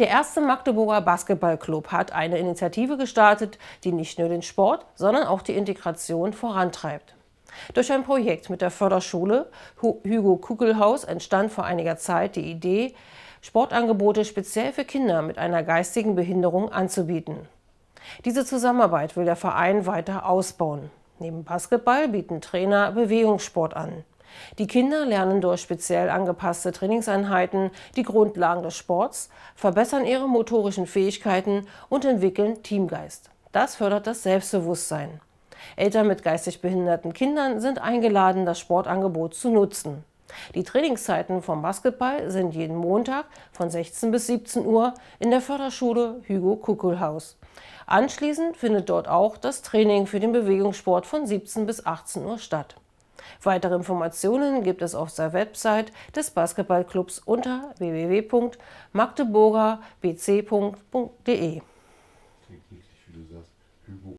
Der erste Magdeburger Basketballclub hat eine Initiative gestartet, die nicht nur den Sport, sondern auch die Integration vorantreibt. Durch ein Projekt mit der Förderschule Hugo Kugelhaus entstand vor einiger Zeit die Idee, Sportangebote speziell für Kinder mit einer geistigen Behinderung anzubieten. Diese Zusammenarbeit will der Verein weiter ausbauen. Neben Basketball bieten Trainer Bewegungssport an. Die Kinder lernen durch speziell angepasste Trainingseinheiten die Grundlagen des Sports, verbessern ihre motorischen Fähigkeiten und entwickeln Teamgeist. Das fördert das Selbstbewusstsein. Eltern mit geistig behinderten Kindern sind eingeladen, das Sportangebot zu nutzen. Die Trainingszeiten vom Basketball sind jeden Montag von 16 bis 17 Uhr in der Förderschule Hugo Kuckelhaus. Anschließend findet dort auch das Training für den Bewegungssport von 17 bis 18 Uhr statt. Weitere Informationen gibt es auf der Website des Basketballclubs unter www.magdeburgerbc.de.